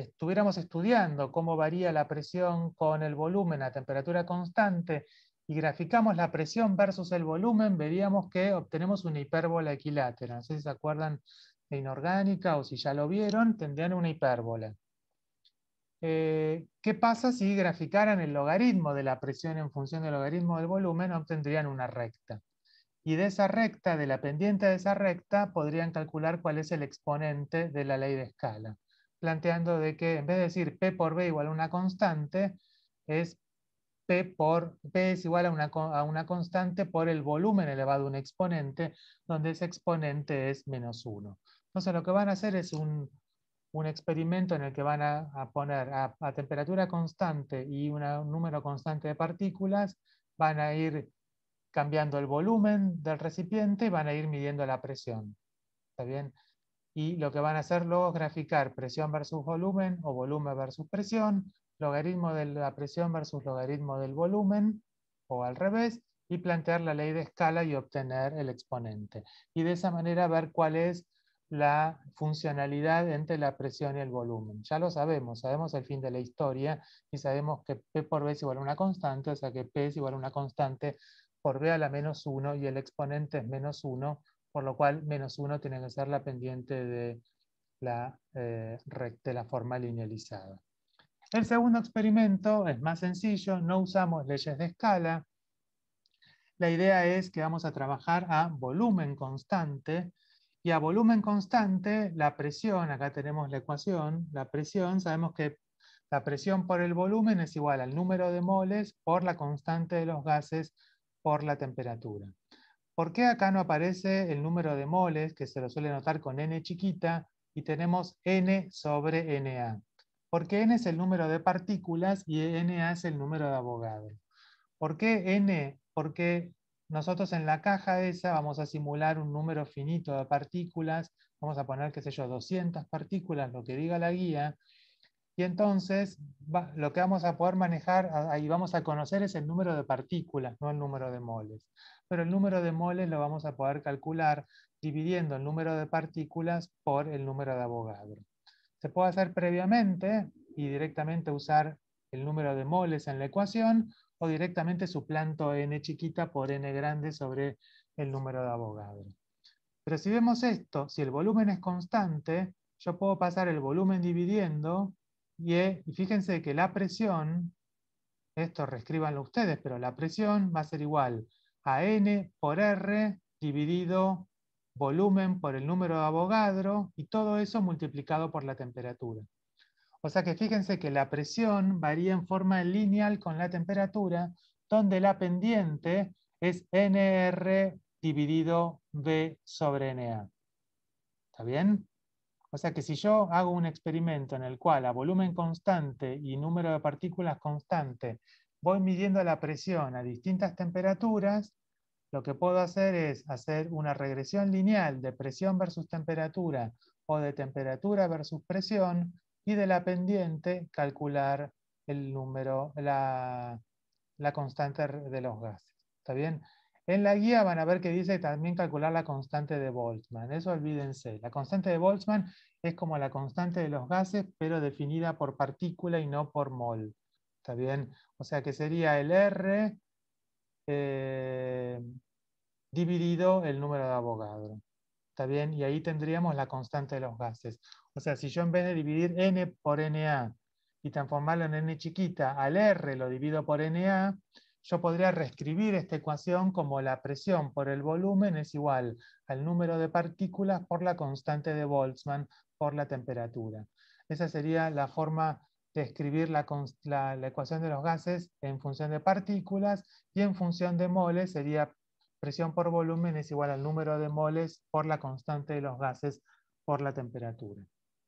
estuviéramos estudiando cómo varía la presión con el volumen a temperatura constante y graficamos la presión versus el volumen, veríamos que obtenemos una hipérbola equilátera. No sé si se acuerdan de inorgánica o si ya lo vieron, tendrían una hipérbola. Eh, ¿Qué pasa si graficaran el logaritmo de la presión en función del logaritmo del volumen? Obtendrían una recta. Y de esa recta, de la pendiente de esa recta, podrían calcular cuál es el exponente de la ley de escala planteando de que en vez de decir P por B igual a una constante, es P por P es igual a una, constante por el volumen elevado a un exponente, donde ese exponente es menos 1. Entonces lo que van a hacer es un, experimento en el que van a, poner a, temperatura constante y un número constante de partículas, van a ir cambiando el volumen del recipiente y van a ir midiendo la presión. ¿Está bien? y lo que van a hacer luego es graficar presión versus volumen o volumen versus presión, logaritmo de la presión versus logaritmo del volumen o al revés y plantear la ley de escala y obtener el exponente. Y de esa manera ver cuál es la funcionalidad entre la presión y el volumen. Ya lo sabemos, sabemos el fin de la historia y sabemos que P por B es igual a una constante, o sea que P es igual a una constante por B a la menos 1 y el exponente es menos 1 por lo cual menos 1 tiene que ser la pendiente de la eh, la forma linealizada. El segundo experimento es más sencillo, no usamos leyes de escala. La idea es que vamos a trabajar a volumen constante y a volumen constante la presión, acá tenemos la ecuación, la presión, sabemos que la presión por el volumen es igual al número de moles por la constante de los gases por la temperatura. ¿Por qué acá no aparece el número de moles, que se lo suele notar con n chiquita, y tenemos n sobre na? Porque n es el número de partículas y na es el número de abogados. ¿Por qué n? Porque nosotros en la caja esa vamos a simular un número finito de partículas, vamos a poner, qué sé yo, 200 partículas, lo que diga la guía, y entonces lo que vamos a poder manejar ahí vamos a conocer es el número de partículas, no el número de moles. Pero el número de moles lo vamos a poder calcular dividiendo el número de partículas por el número de Avogadro. Se puede hacer previamente y directamente usar el número de moles en la ecuación o directamente suplanto n chiquita por n grande sobre el número de Avogadro. Pero si vemos esto, si el volumen es constante, yo puedo pasar el volumen dividiendo eh, y, fíjense que la presión, esto reescríbanlo ustedes, pero la presión va a ser igual a N por R dividido volumen por el número de Avogadro y todo eso multiplicado por la temperatura. O sea que fíjense que la presión varía en forma lineal con la temperatura, donde la pendiente es NR dividido V sobre NA. ¿Está bien? O sea que si yo hago un experimento en el cual a volumen constante y número de partículas constante voy midiendo la presión a distintas temperaturas, lo que puedo hacer es hacer una regresión lineal de presión versus temperatura o de temperatura versus presión y de la pendiente calcular el número, la, la constante de los gases. ¿Está bien? En la guía van a ver que dice también calcular la constante de Boltzmann. Eso olvídense. La constante de Boltzmann es como la constante de los gases, pero definida por partícula y no por mol. ¿Está bien? O sea que sería el R eh, dividido el número de abogado. ¿Está bien? Y ahí tendríamos la constante de los gases. O sea, si yo en vez de dividir N por NA y transformarlo en N chiquita al R lo divido por NA, yo podría reescribir esta ecuación como la presión por el volumen es igual al número de partículas por la constante de Boltzmann por la temperatura. Esa sería la forma de escribir la, ecuación de los gases en función de partículas y en función de moles sería presión por volumen es igual al número de moles por la constante de los gases por la temperatura.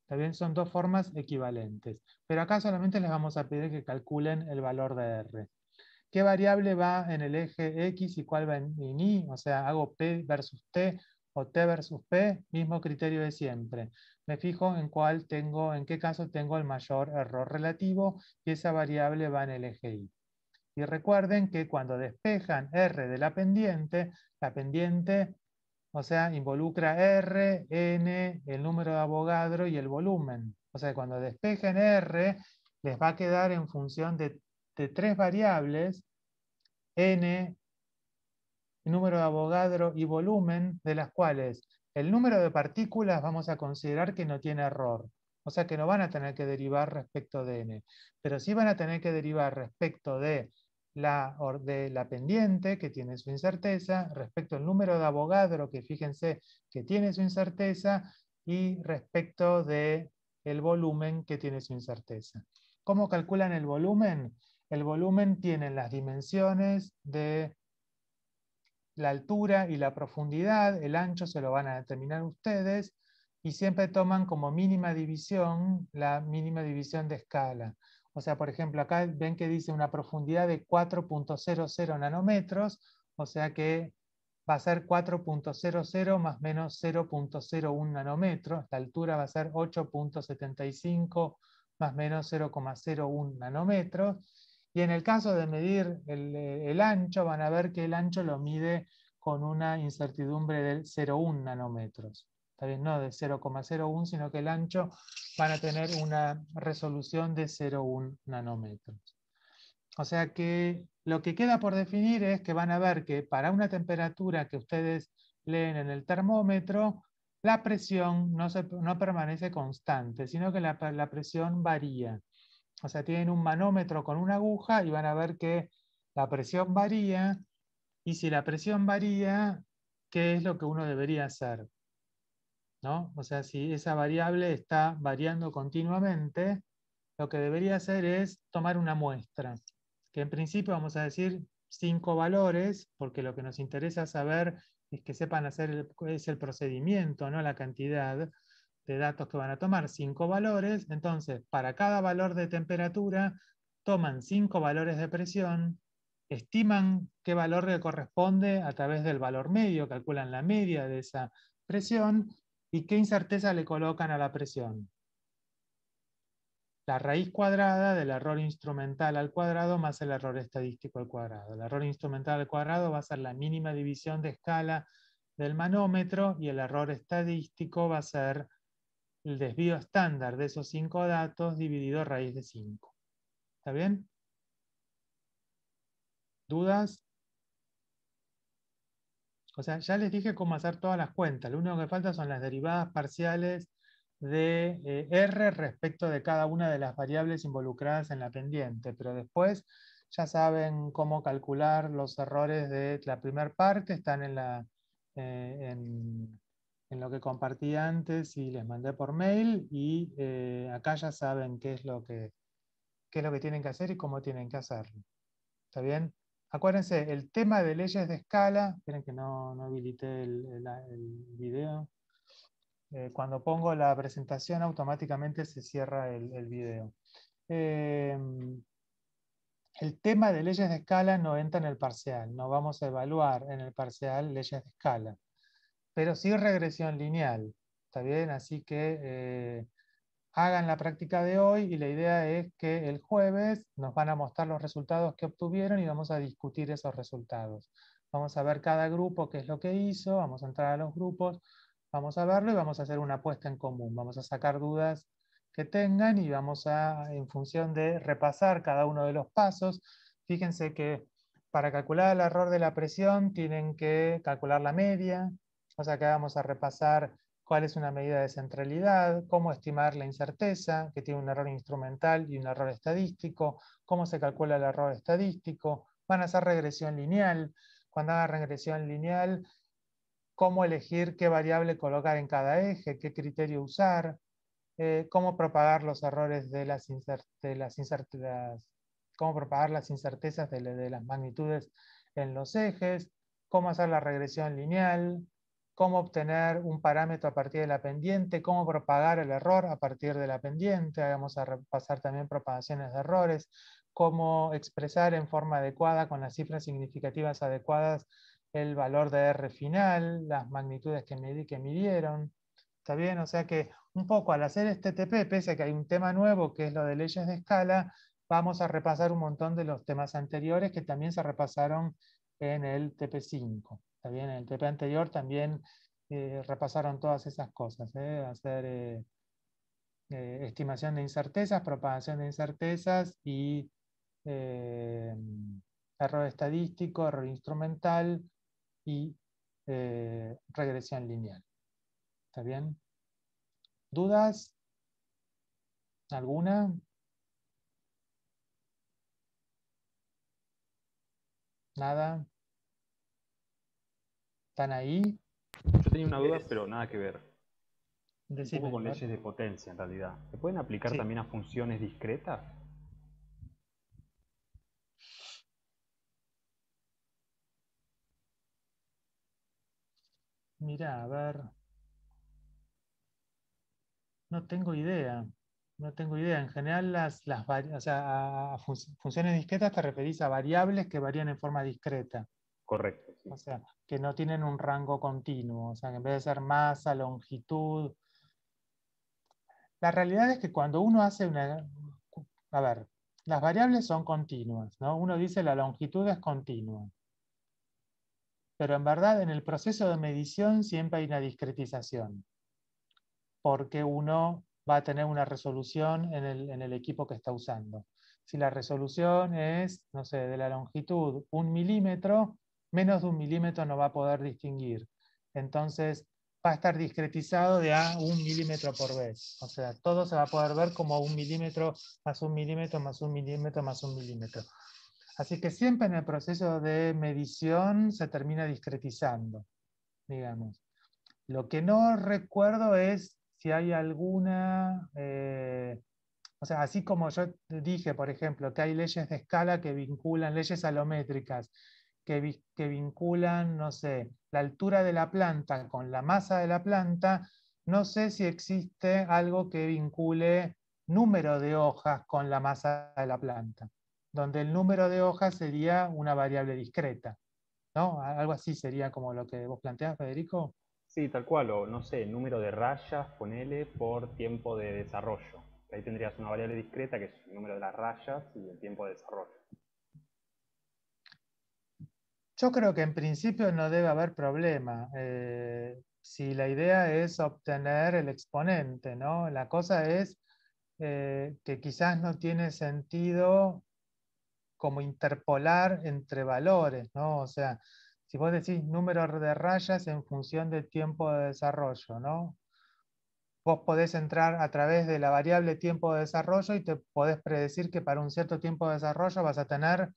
También son dos formas equivalentes, pero acá solamente les vamos a pedir que calculen el valor de R qué variable va en el eje X y cuál va en, Y, o sea, hago P versus T o T versus P, mismo criterio de siempre. Me fijo en cuál tengo, en qué caso tengo el mayor error relativo y esa variable va en el eje Y. Y recuerden que cuando despejan R de la pendiente, la pendiente, o sea, involucra R, N, el número de Avogadro y el volumen. O sea, cuando despejen R, les va a quedar en función de de tres variables, n, número de abogadro y volumen, de las cuales el número de partículas vamos a considerar que no tiene error. O sea que no van a tener que derivar respecto de n, pero sí van a tener que derivar respecto de la, la pendiente, que tiene su incerteza, respecto al número de abogadro, que fíjense que tiene su incerteza, y respecto de el volumen que tiene su incerteza. ¿Cómo calculan el volumen? el volumen tiene las dimensiones de la altura y la profundidad, el ancho se lo van a determinar ustedes, y siempre toman como mínima división la mínima división de escala. O sea, por ejemplo, acá ven que dice una profundidad de 4.00 nanómetros, o sea que va a ser 4.00 más menos 0.01 nanómetros, la altura va a ser 8.75 más menos 0.01 nanómetros, y en el caso de medir eh, el, ancho, van a ver que el ancho lo mide con una incertidumbre de 0,1 nanómetros. no de 0,01, sino que el ancho van a tener una resolución de 0,1 nanómetros. O sea que lo que queda por definir es que van a ver que para una temperatura que ustedes leen en el termómetro, la presión no, no permanece constante, sino que la presión varía o sea, tienen un manómetro con una aguja y van a ver que la presión varía, y si la presión varía, ¿qué es lo que uno debería hacer? ¿No? O sea, si esa variable está variando continuamente, lo que debería hacer es tomar una muestra, que en principio vamos a decir cinco valores, porque lo que nos interesa saber es que sepan hacer el, es el procedimiento, no la cantidad de datos que van a tomar, cinco valores, entonces para cada valor de temperatura toman cinco valores de presión, estiman qué valor le corresponde a través del valor medio, calculan la media de esa presión y qué incerteza le colocan a la presión. La raíz cuadrada del error instrumental al cuadrado más el error estadístico al cuadrado. El error instrumental al cuadrado va a ser la mínima división de escala del manómetro y el error estadístico va a ser el desvío estándar de esos cinco datos dividido raíz de 5. ¿Está bien? ¿Dudas? O sea, ya les dije cómo hacer todas las cuentas. Lo único que falta son las derivadas parciales de eh, R respecto de cada una de las variables involucradas en la pendiente. Pero después ya saben cómo calcular los errores de la primera parte. Están en la... Eh, en lo que compartí antes y les mandé por mail y eh, acá ya saben qué es, lo que, qué lo que tienen que hacer y cómo tienen que hacerlo. ¿Está bien? Acuérdense, el tema de leyes de escala, esperen que no, no habilité el, el, video. Eh, cuando pongo la presentación automáticamente se cierra el, el video. Em, el tema de leyes de escala no entra en el parcial, no vamos a evaluar en el parcial leyes de escala pero sí regresión lineal. ¿Está bien? Así que eh, hagan la práctica de hoy y la idea es que el jueves nos van a mostrar los resultados que obtuvieron y vamos a discutir esos resultados. Vamos a ver cada grupo qué es lo que hizo, vamos a entrar a los grupos, vamos a verlo y vamos a hacer una apuesta en común. Vamos a sacar dudas que tengan y vamos a, en función de repasar cada uno de los pasos, fíjense que para calcular el error de la presión tienen que calcular la media, o sea, que vamos a repasar cuál es una medida de centralidad, cómo estimar la incerteza, que tiene un error instrumental y un error estadístico, cómo se calcula el error estadístico, van a hacer regresión lineal, cuando haga regresión lineal, cómo elegir qué variable colocar en cada eje, qué criterio usar, eh, cómo propagar los errores de las, cómo propagar las incertezas de las magnitudes en los ejes, cómo hacer la regresión lineal, cómo obtener un parámetro a partir de la pendiente, cómo propagar el error a partir de la pendiente, vamos a repasar también propagaciones de errores, cómo expresar en forma adecuada con las cifras significativas adecuadas el valor de R final, las magnitudes que, que midieron. ¿Está bien? O sea que un poco al hacer este TP, pese a que hay un tema nuevo que es lo de leyes de escala, vamos a repasar un montón de los temas anteriores que también se repasaron en el TP5. También en el TP anterior también eh, repasaron todas esas cosas, ¿eh? hacer eh, estimación de incertezas, propagación de incertezas y error estadístico, error instrumental y regresión lineal. ¿Está bien? ¿Dudas? ¿Alguna? Nada están ahí. Yo tenía una duda, pero nada que ver. un poco con leyes de potencia, en realidad. ¿Se pueden aplicar también a funciones discretas? Mira, a ver. No tengo idea. No tengo idea. En general, las, las o sea, a funciones discretas te referís a variables que varían en forma discreta. Correcto. O sea, que no tienen un rango continuo, o sea, que en vez de ser masa, longitud. La realidad es que cuando uno hace una... A ver, las variables son continuas, ¿no? Uno dice la longitud es continua. Pero en verdad, en el proceso de medición siempre hay una discretización, porque uno va a tener una resolución en el, en el equipo que está usando si la resolución es, no sé, de la longitud un milímetro, menos de un milímetro no va a poder distinguir. Entonces, va a estar discretizado de a ah, un milímetro por vez. O sea, todo se va a poder ver como un milímetro más un milímetro más un milímetro más un milímetro. Así que siempre en el proceso de medición se termina discretizando, digamos. Lo que no recuerdo es si hay alguna... Eh, o sea, así como yo dije, por ejemplo, que hay leyes de escala que vinculan leyes alométricas que, vinculan, no sé, la altura de la planta con la masa de la planta, no sé si existe algo que vincule número de hojas con la masa de la planta, donde el número de hojas sería una variable discreta. ¿no? Algo así sería como lo que vos planteás, Federico. Sí, tal cual, o no sé, número de rayas, L por tiempo de desarrollo. Ahí tendrías una variable discreta que es el número de las rayas y el tiempo de desarrollo. Yo creo que en principio no debe haber problema. Eh, si la idea es obtener el exponente, ¿no? La cosa es eh, que quizás no tiene sentido como interpolar entre valores, O sea, si vos decís número de rayas en función del tiempo de desarrollo, Vos podés entrar a través de la variable tiempo de desarrollo y te podés predecir que para un cierto tiempo de desarrollo vas a tener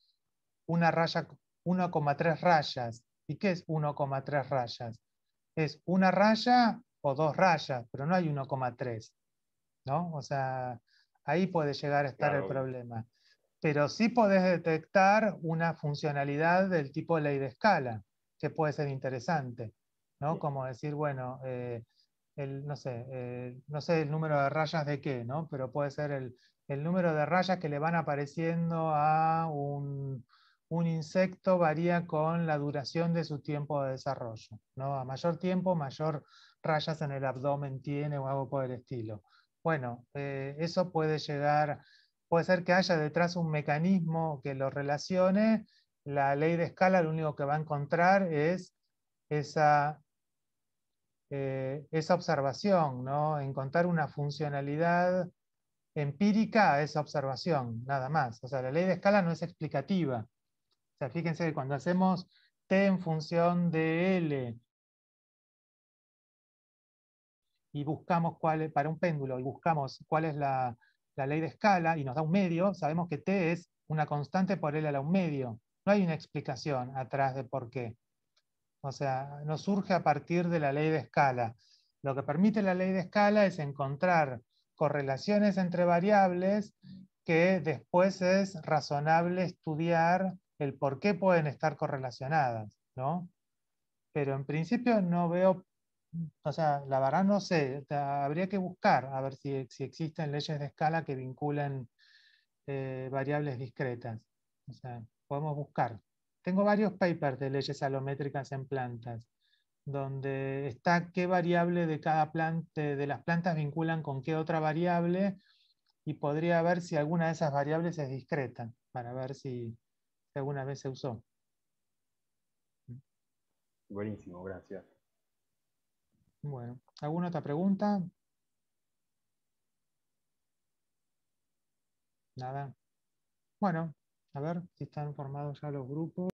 una raya 1,3 rayas. ¿Y qué es 1,3 rayas? Es una raya o dos rayas, pero no hay 1,3. ¿no? O sea, ahí puede llegar a estar el problema. Pero sí podés detectar una funcionalidad del tipo ley de escala, que puede ser interesante, ¿no? Como decir, bueno, eh, el, no, sé, eh, no sé el número de rayas de qué, ¿no? Pero puede ser el número de rayas que le van apareciendo a un, un insecto varía con la duración de su tiempo de desarrollo. ¿no? A mayor tiempo, mayor rayas en el abdomen tiene o algo por el estilo. Bueno, eh, eso puede llegar, puede ser que haya detrás un mecanismo que lo relacione. La ley de escala lo único que va a encontrar es esa, eh, esa observación, ¿no? encontrar una funcionalidad empírica a esa observación, nada más. O sea, la ley de escala no es explicativa sea, fíjense que cuando hacemos t en función de L y buscamos cuál es, para un péndulo y buscamos cuál es la, la ley de escala y nos da un medio, sabemos que t es una constante por L a la un medio. No hay una explicación atrás de por qué. O sea, no surge a partir de la ley de escala. Lo que permite la ley de escala es encontrar correlaciones entre variables que después es razonable estudiar el por qué pueden estar correlacionadas, ¿no? Pero en principio no veo, o sea, la verdad no sé, habría que buscar a ver si, existen leyes de escala que vinculan eh, variables discretas. O sea, podemos buscar. Tengo varios papers de leyes alométricas en plantas, donde está qué variable de cada planta, de las plantas vinculan con qué otra variable, y podría ver si alguna de esas variables es discreta, para ver si, alguna vez se usó. Buenísimo, gracias. Bueno, ¿alguna otra pregunta? Nada. Bueno, a ver si están formados ya los grupos.